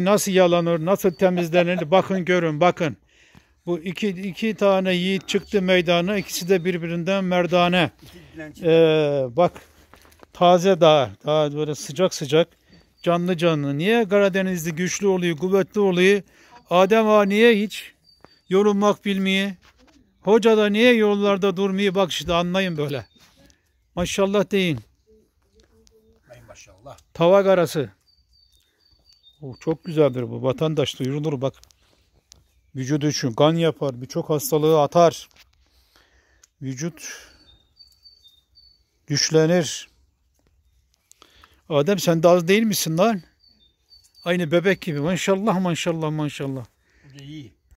Nasıl yalanır, nasıl temizlenir bakın görün bakın. Bu iki, iki tane yiğit çıktı meydana ikisi de birbirinden merdane. Ee, bak taze daha, daha böyle sıcak sıcak canlı canlı. Niye Karadenizli güçlü oluyor, kuvvetli oluyor? Adem ağa niye hiç yorulmak bilmeyi? Hoca da niye yollarda durmayı? Bak işte anlayın böyle. Maşallah deyin. Maşallah. Tavak arası. O çok güzeldir bu. Vatandaş duyurulur bak. Vücudu için kan yapar. Birçok hastalığı atar. Vücut güçlenir. Adem sen de az değil misin lan? Aynı bebek gibi. Maşallah maşallah maşallah. İyi.